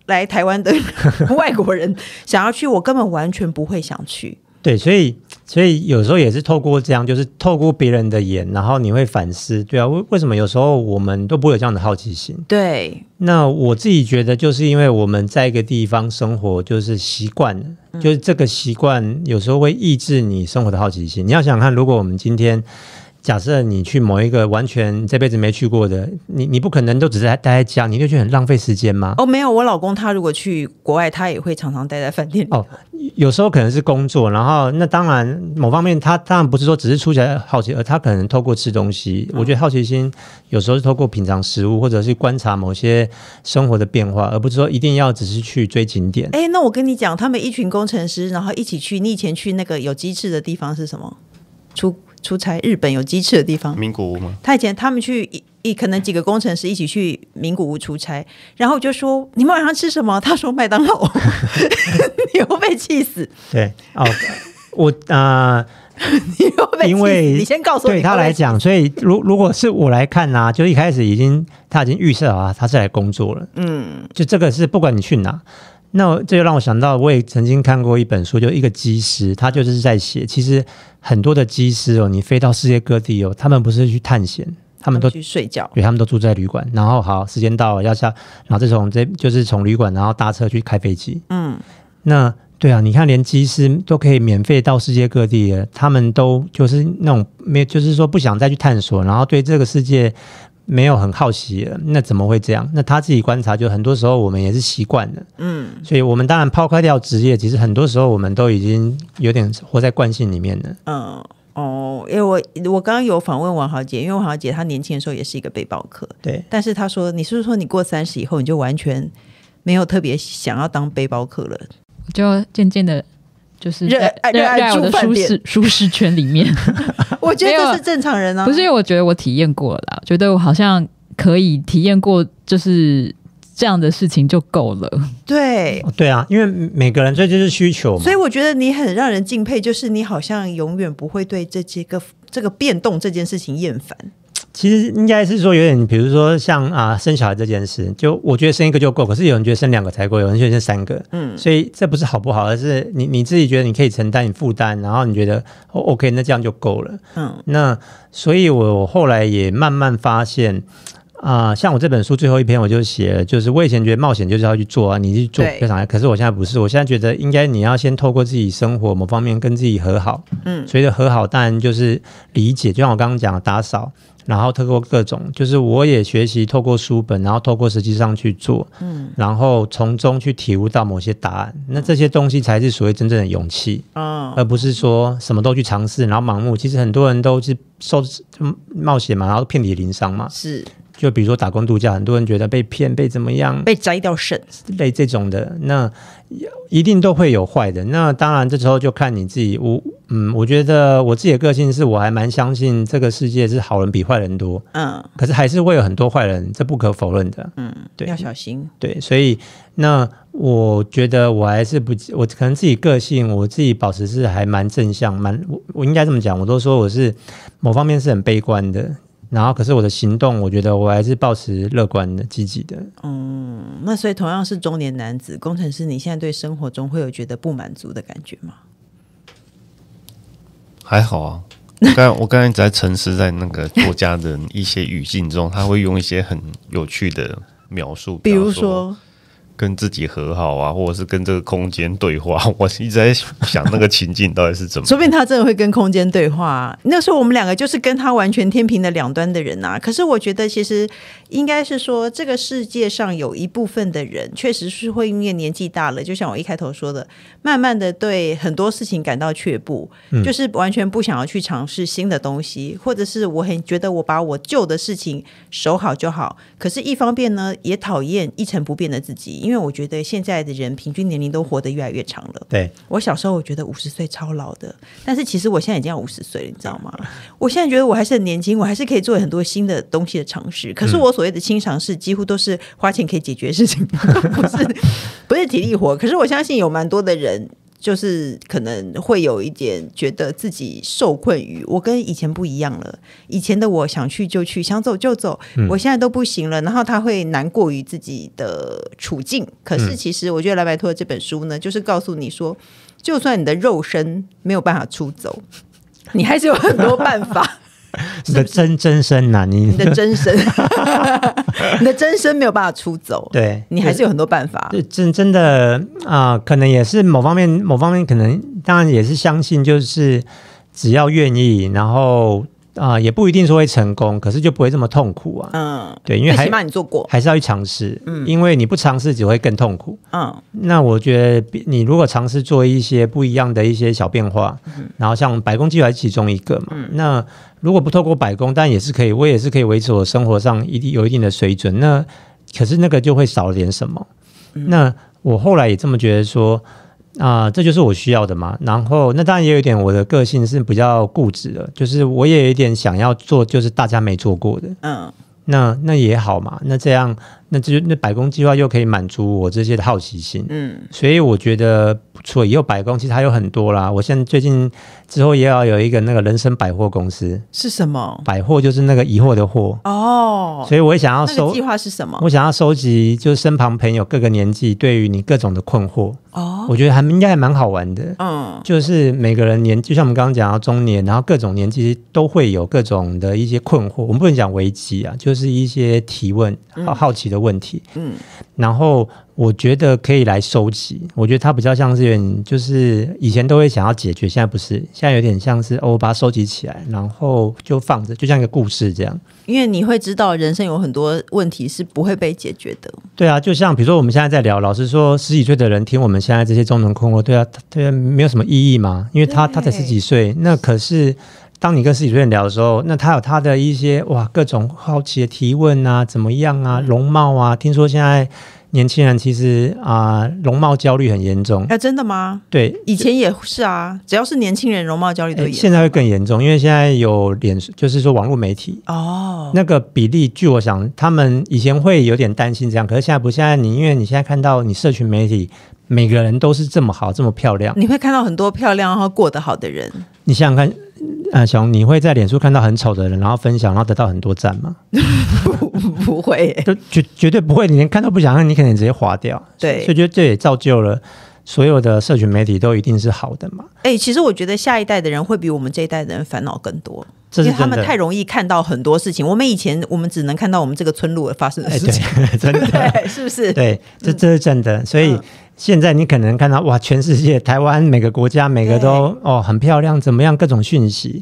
来台湾的 外国人想要去，我根本完全不会想去。对，所以所以有时候也是透过这样，就是透过别人的眼，然后你会反思，对啊，为为什么有时候我们都不会有这样的好奇心？对，那我自己觉得就是因为我们在一个地方生活，就是习惯，就是这个习惯有时候会抑制你生活的好奇心。你要想看，如果我们今天。假设你去某一个完全这辈子没去过的，你你不可能都只是待在家，你就觉得很浪费时间吗？哦，没有，我老公他如果去国外，他也会常常待在饭店里。哦，有时候可能是工作，然后那当然某方面他当然不是说只是出起来好奇，而他可能透过吃东西，我觉得好奇心有时候是透过品尝食物或者是观察某些生活的变化，而不是说一定要只是去追景点。哎，那我跟你讲，他们一群工程师，然后一起去，你以前去那个有鸡翅的地方是什么？出。出差日本有鸡翅的地方，名古屋吗？他以前他们去一可能几个工程师一起去名古屋出差，然后就说你们晚上吃什么？他说麦当劳，你会被气死。对哦，我啊，你会被，因为你先告诉他来讲，所以如如果是我来看呢，就一开始已经他已经预设啊，他是来工作了，嗯，就这个是不管你去哪。那这就让我想到，我也曾经看过一本书，就一个机师，他就是在写，其实很多的机师哦，你飞到世界各地哦，他们不是去探险，他们都去睡觉，对，他们都住在旅馆。然后好，时间到了要下，然后从这就是从旅馆，然后搭车去开飞机。嗯，那对啊，你看，连机师都可以免费到世界各地了，他们都就是那种没，就是说不想再去探索，然后对这个世界。没有很好奇，那怎么会这样？那他自己观察，就很多时候我们也是习惯的，嗯，所以我们当然抛开掉职业，其实很多时候我们都已经有点活在惯性里面了，嗯，哦，因为我我刚刚有访问王豪杰，因为王豪杰他年轻的时候也是一个背包客，对，但是他说，你是不是说你过三十以后你就完全没有特别想要当背包客了？我就渐渐的。就是热热爱爱我的舒适舒适圈里面，我觉得这是正常人啊。不是因为我觉得我体验过了，觉得我好像可以体验过就是这样的事情就够了。对对啊，因为每个人这就是需求嘛。所以我觉得你很让人敬佩，就是你好像永远不会对这些个这个变动这件事情厌烦。其实应该是说有点，比如说像啊生小孩这件事，就我觉得生一个就够，可是有人觉得生两个才够，有人觉得生三个，嗯，所以这不是好不好，而是你你自己觉得你可以承担你负担，然后你觉得哦、O K，那这样就够了，嗯，那所以我后来也慢慢发现，啊，像我这本书最后一篇我就写，就是我以前觉得冒险就是要去做啊，你去做非常，可是我现在不是，我现在觉得应该你要先透过自己生活某方面跟自己和好，嗯，以的和好当然就是理解，就像我刚刚讲的打扫。然后透过各种，就是我也学习透过书本，然后透过实际上去做，嗯，然后从中去体悟到某些答案。那这些东西才是所谓真正的勇气，嗯，而不是说什么都去尝试，然后盲目。其实很多人都是受冒险嘛，然后遍体鳞伤嘛，是。就比如说打工度假，很多人觉得被骗、被怎么样、被摘掉肾类这种的，那一定都会有坏的。那当然这时候就看你自己。我嗯，我觉得我自己的个性是我还蛮相信这个世界是好人比坏人多。嗯，可是还是会有很多坏人，这不可否认的。嗯，对，要小心。对，所以那我觉得我还是不，我可能自己个性，我自己保持是还蛮正向，蛮我我应该这么讲，我都说我是某方面是很悲观的。然后，可是我的行动，我觉得我还是保持乐观的、积极的。嗯，那所以同样是中年男子、工程师，你现在对生活中会有觉得不满足的感觉吗？还好啊，我刚我刚才在沉思在那个作家的一些语境中，他会用一些很有趣的描述，比如说。跟自己和好啊，或者是跟这个空间对话，我一直在想那个情境到底是怎么。说不定他真的会跟空间对话。那时候我们两个就是跟他完全天平的两端的人呐。可是我觉得，其实应该是说，这个世界上有一部分的人，确实是会因为年纪大了，就像我一开头说的，慢慢的对很多事情感到却步，就是完全不想要去尝试新的东西，或者是我很觉得我把我旧的事情守好就好。可是，一方面呢，也讨厌一成不变的自己。因为我觉得现在的人平均年龄都活得越来越长了。对我小时候，我觉得五十岁超老的，但是其实我现在已经要五十岁了，你知道吗？我现在觉得我还是很年轻，我还是可以做很多新的东西的尝试。可是我所谓的新尝试，几乎都是花钱可以解决的事情，不是不是体力活。可是我相信有蛮多的人。就是可能会有一点觉得自己受困于我跟以前不一样了，以前的我想去就去，想走就走，我现在都不行了，然后他会难过于自己的处境。可是其实我觉得《莱白托》这本书呢，就是告诉你说，就算你的肉身没有办法出走，你还是有很多办法。你的真真身呐，你的真身，你的真身没有办法出走，对，你还是有很多办法。真真的啊，可能也是某方面，某方面可能，当然也是相信，就是只要愿意，然后。啊，也不一定说会成功，可是就不会这么痛苦啊。嗯，对，因为起码你做过，还是要去尝试。嗯，因为你不尝试只会更痛苦。嗯，那我觉得你如果尝试做一些不一样的一些小变化，然后像百工计划其中一个嘛。嗯，那如果不透过百工，但也是可以，我也是可以维持我生活上一定有一定的水准。那可是那个就会少了点什么。那我后来也这么觉得说。啊，这就是我需要的嘛。然后，那当然也有一点我的个性是比较固执的，就是我也有一点想要做，就是大家没做过的。嗯，那那也好嘛，那这样。那这那百工计划又可以满足我这些的好奇心，嗯，所以我觉得不错。也有百工，其实还有很多啦。我现在最近之后也要有一个那个人生百货公司是什么？百货就是那个疑惑的惑哦。所以我也想要收计划是什么？我想要收集就是身旁朋友各个年纪对于你各种的困惑哦。我觉得还应该还蛮好玩的，嗯，就是每个人年就像我们刚刚讲到中年，然后各种年纪都会有各种的一些困惑。我们不能讲危机啊，就是一些提问好好奇的。问题，嗯，然后我觉得可以来收集。我觉得它比较像有点，就是以前都会想要解决，现在不是，现在有点像是我把它收集起来，然后就放着，就像一个故事这样。因为你会知道，人生有很多问题是不会被解决的。对啊，就像比如说我们现在在聊，老实说，十几岁的人听我们现在这些中文困惑，对啊，对，没有什么意义嘛，因为他他才十几岁。那可是。当你跟实体店聊的时候，那他有他的一些哇，各种好奇的提问啊，怎么样啊，容貌啊？听说现在年轻人其实啊，容貌焦虑很严重。哎，真的吗？对，以前也是啊，只要是年轻人，容貌焦虑都严现在会更严重，因为现在有脸，就是说网络媒体哦，那个比例，据我想，他们以前会有点担心这样，可是现在不？现在你因为你现在看到你社群媒体，每个人都是这么好，这么漂亮，你会看到很多漂亮然后过得好的人。你想想看。啊，小红，你会在脸书看到很丑的人，然后分享，然后得到很多赞吗？不，不会，绝绝对不会，你连看都不想看，你可能直接划掉。对，所以觉得这也造就了所有的社群媒体都一定是好的嘛。哎，其实我觉得下一代的人会比我们这一代的人烦恼更多，因为他们太容易看到很多事情。我们以前我们只能看到我们这个村落发生的事情，真的，对，是不是？对，这这是真的，所以。现在你可能看到哇，全世界台湾每个国家每个都哦很漂亮，怎么样各种讯息。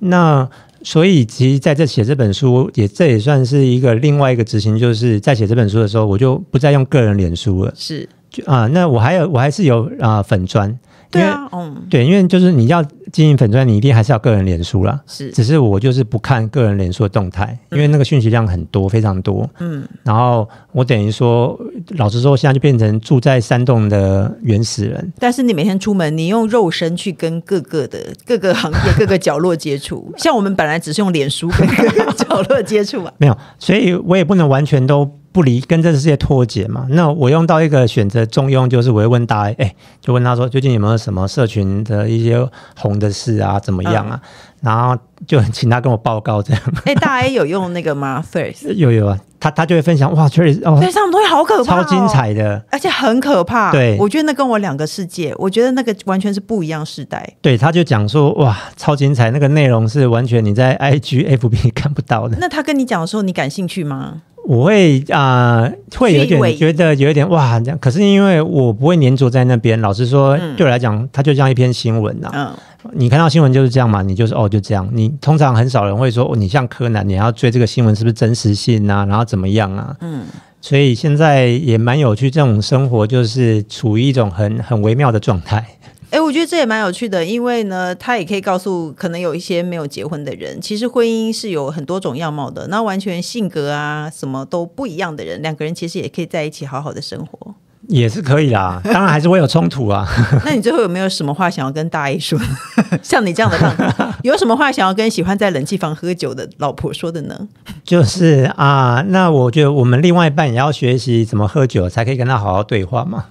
那所以其实在这写这本书，也这也算是一个另外一个执行，就是在写这本书的时候，我就不再用个人脸书了。是啊，那我还有我还是有啊粉砖。对啊，嗯，对，因为就是你要。经营粉砖，你一定还是要个人脸书啦。是，只是我就是不看个人脸书的动态，因为那个讯息量很多，非常多。嗯，然后我等于说，老实说，现在就变成住在山洞的原始人。但是你每天出门，你用肉身去跟各个的 各个行业、各个角落接触。像我们本来只是用脸书跟各个角落接触嘛，没有，所以我也不能完全都。不离跟这个世界脱节嘛？那我用到一个选择中庸，就是我会问大 A，哎，就问他说最近有没有什么社群的一些红的事啊，怎么样啊？然后就请他跟我报告这样。哎，大 A 有用那个吗 i r s t 有有啊，他他就会分享哇确实哦，那他们东西好可怕，超精彩的，而且很可怕。对，我觉得那跟我两个世界，我觉得那个完全是不一样世代。对，他就讲说哇，超精彩，那个内容是完全你在 IGFB 看不到的。那他跟你讲的时候，你感兴趣吗？我会啊，会有点觉得有一点哇这样，可是因为我不会黏着在那边。老实说，对我来讲，它就像一篇新闻呐。嗯，你看到新闻就是这样嘛，你就是哦就这样。你通常很少人会说，你像柯南，你要追这个新闻是不是真实性啊，然后怎么样啊？嗯，所以现在也蛮有趣，这种生活就是处于一种很很微妙的状态。哎，我觉得这也蛮有趣的，因为呢，他也可以告诉可能有一些没有结婚的人，其实婚姻是有很多种样貌的。那完全性格啊，什么都不一样的人，两个人其实也可以在一起好好的生活，也是可以啦。当然还是会有冲突啊。那你最后有没有什么话想要跟大姨说？像你这样的，有什么话想要跟喜欢在冷气房喝酒的老婆说的呢？就是啊，那我觉得我们另外一半也要学习怎么喝酒，才可以跟他好好对话嘛。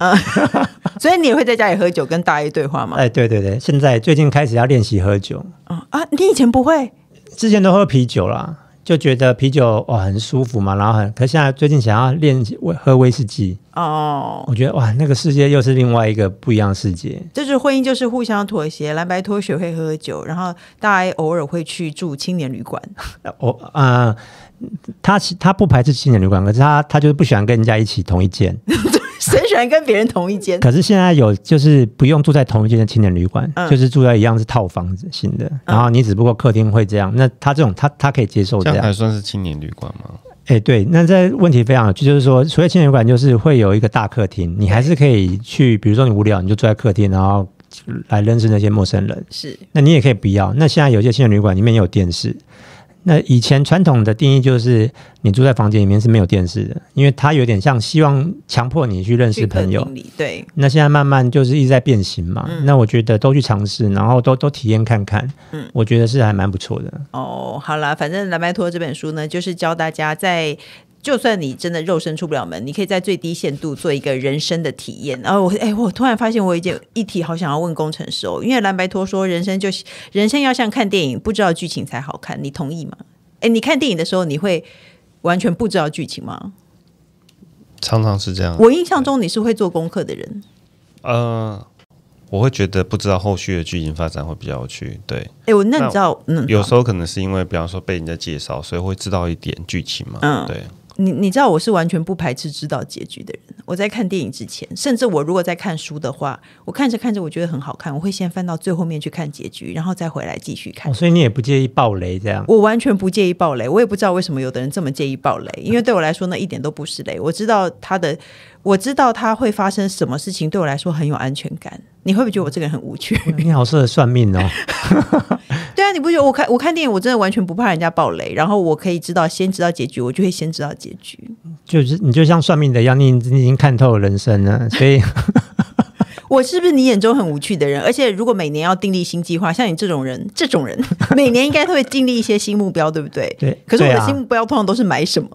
所以你也会在家里喝酒，跟大 A 对话吗？哎，对对对，现在最近开始要练习喝酒。啊啊，你以前不会？之前都喝啤酒啦，就觉得啤酒哇很舒服嘛，然后很。可现在最近想要练威喝威士忌哦，我觉得哇，那个世界又是另外一个不一样的世界。就是婚姻就是互相妥协，蓝白拖学会喝酒，然后大 A 偶尔会去住青年旅馆。哦啊，他他不排斥青年旅馆，可是他他就是不喜欢跟人家一起同一间。很喜欢跟别人同一间，可是现在有就是不用住在同一间的青年旅馆，就是住在一样是套房型的，然后你只不过客厅会这样，那他这种他他可以接受这样，还算是青年旅馆吗？哎，对，那这问题非常，就是说，所谓青年旅馆就是会有一个大客厅，你还是可以去，比如说你无聊你就坐在客厅，然后来认识那些陌生人，是，那你也可以不要。那现在有些青年旅馆里面也有电视。那以前传统的定义就是，你住在房间里面是没有电视的，因为它有点像希望强迫你去认识朋友。对，那现在慢慢就是一直在变形嘛。那我觉得都去尝试，然后都都体验看看，嗯，我觉得是还蛮不错的。哦，好了，反正蓝白托这本书呢，就是教大家在。就算你真的肉身出不了门，你可以在最低限度做一个人生的体验。然后我哎，我突然发现我有一件议题好想要问工程师哦，因为蓝白托说人生就人生要像看电影，不知道剧情才好看，你同意吗？哎，你看电影的时候你会完全不知道剧情吗？常常是这样。我印象中你是会做功课的人。呃，我会觉得不知道后续的剧情发展会比较有趣。对，哎，我那你知道，嗯，有时候可能是因为比方说被人家介绍，所以会知道一点剧情嘛。嗯，对。你你知道我是完全不排斥知道结局的人。我在看电影之前，甚至我如果在看书的话，我看着看着我觉得很好看，我会先翻到最后面去看结局，然后再回来继续看。所以你也不介意暴雷这样？我完全不介意暴雷。我也不知道为什么有的人这么介意暴雷，因为对我来说呢，一点都不是雷。我知道他的。我知道他会发生什么事情，对我来说很有安全感。你会不会觉得我这个人很无趣？你好，适合算命哦。对啊，你不觉得我看我看电影我真的完全不怕人家爆雷，然后我可以知道先知道结局，我就会先知道结局。就是你就像算命的一样，你已经看透人生了。所以，我是不是你眼中很无趣的人？而且，如果每年要订立新计划，像你这种人，这种人每年应该会订立一些新目标，对不对？对。可是我的新目标通常都是买什么？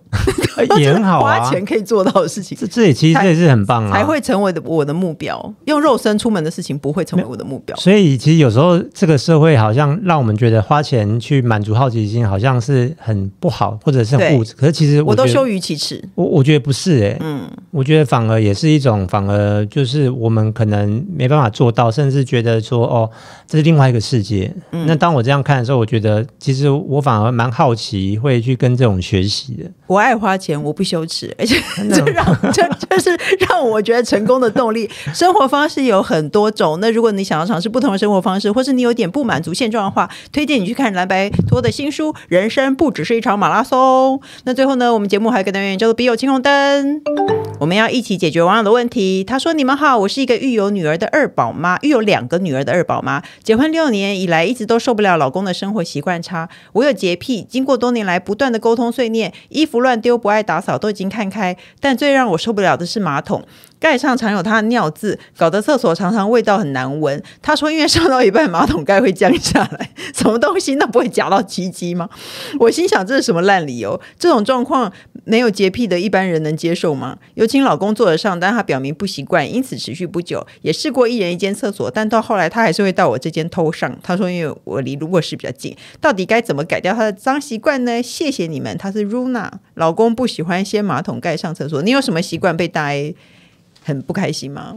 也很好啊，花钱可以做到的事情，这这也其实这也是很棒啊，才会成为的我的目标。用肉身出门的事情不会成为我的目标。所以其实有时候这个社会好像让我们觉得花钱去满足好奇心，好像是很不好，或者是很物质。可是其实我都羞于启齿。我我觉得不是哎，嗯，我觉得反而也是一种，反而就是我们可能没办法做到，甚至觉得说哦，这是另外一个世界。那当我这样看的时候，我觉得其实我反而蛮好奇，会去跟这种学习的。我爱花。钱我不羞耻，而且这让这这是让我觉得成功的动力。生活方式有很多种，那如果你想要尝试不同的生活方式，或是你有点不满足现状的话，推荐你去看蓝白托的新书《人生不只是一场马拉松》。那最后呢，我们节目还有个单元叫做“笔友青红灯”，我们要一起解决网友的问题。他说：“你们好，我是一个育有女儿的二宝妈，育有两个女儿的二宝妈，结婚六年以来一直都受不了老公的生活习惯差。我有洁癖，经过多年来不断的沟通碎念，衣服乱丢不。”爱打扫都已经看开，但最让我受不了的是马桶盖上常有他的尿渍，搞得厕所常常味道很难闻。他说，因为上到一半马桶盖会降下来，什么东西？那不会夹到鸡鸡吗？我心想，这是什么烂理由？这种状况。没有洁癖的一般人能接受吗？有请老公坐得上但他表明不习惯，因此持续不久。也试过一人一间厕所，但到后来他还是会到我这间偷上。他说因为我离如室比较近。到底该怎么改掉他的脏习惯呢？谢谢你们，他是 Runa，老公不喜欢掀马桶盖上厕所。你有什么习惯被大 A 很不开心吗？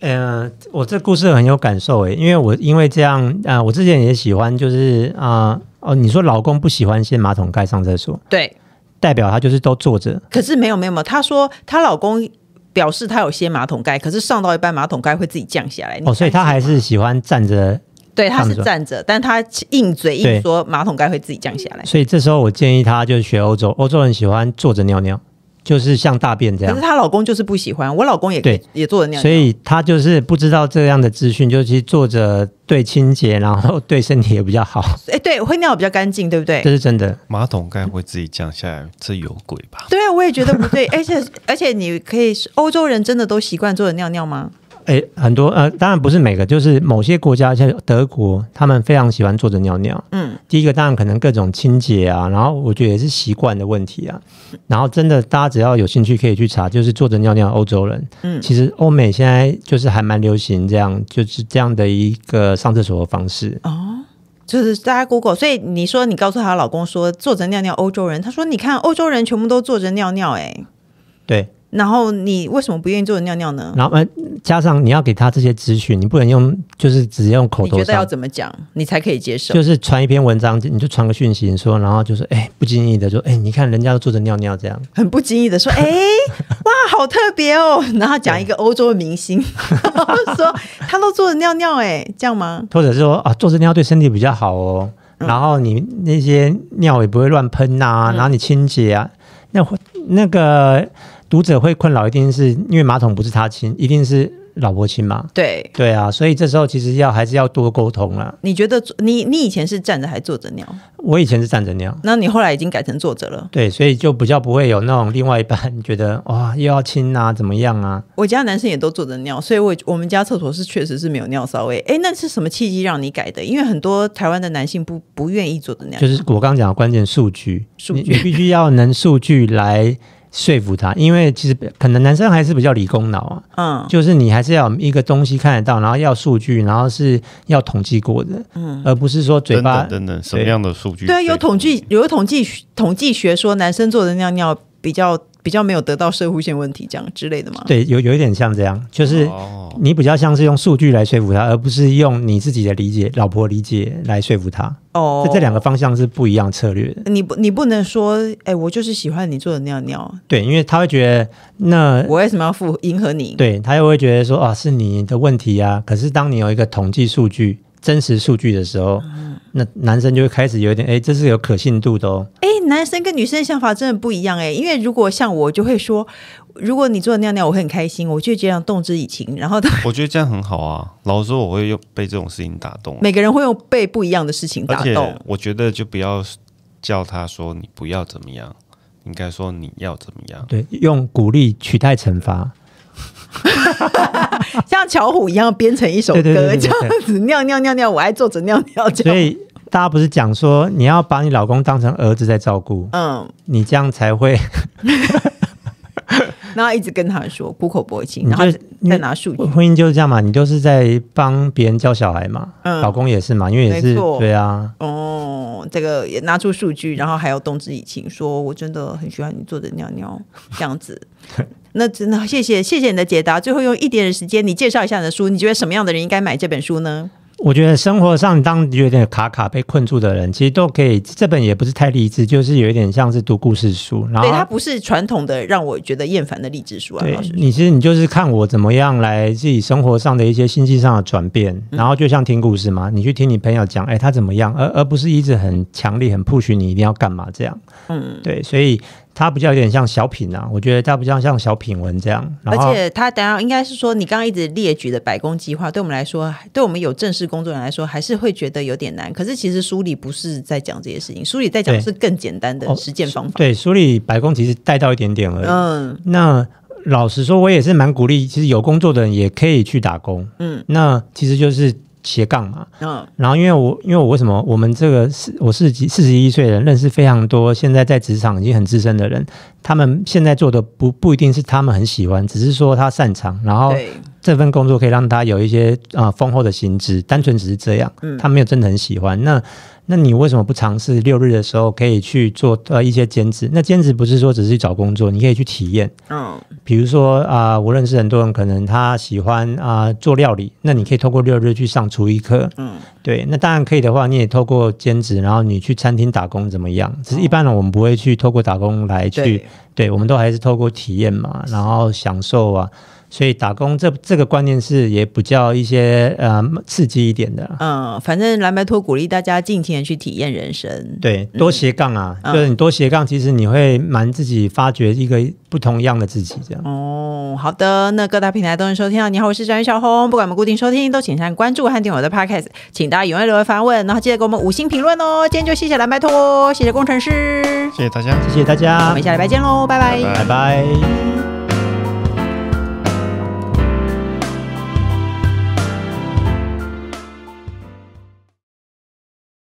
嗯，我这故事很有感受诶，因为我因为这样啊，我之前也喜欢就是啊哦，你说老公不喜欢掀马桶盖上厕所，对。代表她就是都坐着，可是没有没有没有，她说她老公表示她有掀马桶盖，可是上到一半马桶盖会自己降下来，哦，所以她还是喜欢站着，对，她是站着，但他她硬嘴硬说马桶盖会自己降下来，所以这时候我建议她就是学欧洲，欧洲人喜欢坐着尿尿。就是像大便这样，可是她老公就是不喜欢，我老公也也做着尿所以她就是不知道这样的资讯，就其实坐着对清洁，然后对身体也比较好。哎，对，会尿比较干净，对不对？这是真的，马桶盖会自己降下来，这有鬼吧？对啊，我也觉得不对。而且而且，你可以，欧洲人真的都习惯坐着尿尿吗？哎，很多呃，当然不是每个，就是某些国家像德国，他们非常喜欢坐着尿尿。嗯，第一个当然可能各种清洁啊，然后我觉得也是习惯的问题啊。然后真的，大家只要有兴趣可以去查，就是坐着尿尿，欧洲人。嗯，其实欧美现在就是还蛮流行这样，就是这样的一个上厕所的方式。哦，就是大家 Google。所以你说你告诉她老公说坐着尿尿，欧洲人，他说你看欧洲人全部都坐着尿尿，哎，对。然后你为什么不愿意坐着尿尿呢？然后加上你要给他这些资讯，你不能用就是直接用口头，你觉得要怎么讲你才可以接受？就是传一篇文章，你就传个讯息，说然后就是哎，不经意的说，哎，你看人家都坐着尿尿这样，很不经意的说，哎，哇，好特别哦。然后讲一个欧洲的明星，说他都坐着尿尿，哎，这样吗？或者是说啊，坐着尿对身体比较好哦。然后你那些尿也不会乱喷呐，然后你清洁啊，那那个。读者会困扰，一定是因为马桶不是他亲，一定是老婆亲嘛？对对啊，所以这时候其实要还是要多沟通了。你觉得你你以前是站着还坐着尿？我以前是站着尿，那你后来已经改成坐着了？对，所以就比较不会有那种另外一半觉得哇又要亲啊怎么样啊？我家男生也都坐着尿，所以我我们家厕所是确实是没有尿骚味。哎，那是什么契机让你改的？因为很多台湾的男性不不愿意坐着尿，就是我刚刚讲的关键数据，数据必须要能数据来。说服他，因为其实可能男生还是比较理工脑啊。嗯，就是你还是要一个东西看得到，然后要数据，然后是要统计过的，嗯，而不是说嘴巴等等什么样的数据。对有统计，有统计统计学说，男生做的尿尿比较。比较没有得到社会性问题这样之类的吗？对，有有一点像这样，就是你比较像是用数据来说服他，而不是用你自己的理解、老婆理解来说服他。哦，这这两个方向是不一样策略。你不，你不能说，哎，我就是喜欢你做的尿尿。对，因为他会觉得那我为什么要附迎合你？对他又会觉得说啊，是你的问题啊。可是当你有一个统计数据、真实数据的时候。那男生就会开始有一点，哎，这是有可信度的哦。哎，男生跟女生的想法真的不一样哎，因为如果像我，就会说，如果你做尿尿，我会很开心，我就这样动之以情。然后，我觉得这样很好啊。老师，我会用被这种事情打动。每个人会用被不一样的事情打动。我觉得就不要叫他说你不要怎么样，应该说你要怎么样。对，用鼓励取代惩罚，像巧虎一样编成一首歌这样子，尿尿尿尿，我爱坐着尿尿尿。所以。大家不是讲说你要把你老公当成儿子在照顾，嗯，你这样才会，然后一直跟他说，苦口婆心，然后再拿数据，婚姻就是这样嘛，你就是在帮别人教小孩嘛，老公也是嘛，因为也是，对啊，哦，这个也拿出数据，然后还要动之以情，说我真的很喜欢你坐着尿尿这样子，那真的谢谢谢谢你的解答。最后用一点的时间，你介绍一下你的书，你觉得什么样的人应该买这本书呢？我觉得生活上，当有点卡卡被困住的人，其实都可以。这本也不是太励志，就是有一点像是读故事书。对，它不是传统的让我觉得厌烦的励志书啊。对，你其实你就是看我怎么样来自己生活上的一些心境上的转变，然后就像听故事嘛，你去听你朋友讲，哎，他怎么样，而而不是一直很强力、很 push 你一定要干嘛这样。嗯，对，所以。它比较有点像小品啊，我觉得它比较像小品文这样。而且它等下应该是说，你刚刚一直列举的百工计划，对我们来说，对我们有正式工作人来说，还是会觉得有点难。可是其实书里不是在讲这些事情，书里在讲是更简单的实践方法。对，书里百工其实带到一点点而已。嗯，那老实说，我也是蛮鼓励，其实有工作的人也可以去打工。嗯，那其实就是。斜杠嘛，嗯，然后因为我因为我为什么我们这个是我十几四十一岁人，认识非常多现在在职场已经很资深的人，他们现在做的不不一定是他们很喜欢，只是说他擅长，然后。这份工作可以让他有一些啊丰厚的薪资，单纯只是这样，他没有真的很喜欢。那，那你为什么不尝试六日的时候可以去做呃一些兼职？那兼职不是说只是去找工作，你可以去体验，嗯，比如说啊，我认识很多人，可能他喜欢啊做料理，那你可以透过六日去上厨艺课，嗯，对，那当然可以的话，你也透过兼职，然后你去餐厅打工怎么样？只是一般人我们不会去透过打工来去，对，我们都还是透过体验嘛，然后享受啊。所以打工这这个观念是也比较一些呃刺激一点的。嗯，反正蓝白托鼓励大家尽情的去体验人生。对，多斜杠啊，就是你多斜杠，其实你会蛮自己发掘一个不同样的自己这样。哦，好的，那各大平台都能收听到。你好，我是张小红。不管我们固定收听，都请先关注和订阅我的 Podcast。请大家踊跃留言发问，然后记得给我们五星评论哦。今天就谢谢蓝白托，谢谢工程师，谢谢大家，谢谢大家，我们下礼拜见喽，拜拜，拜拜。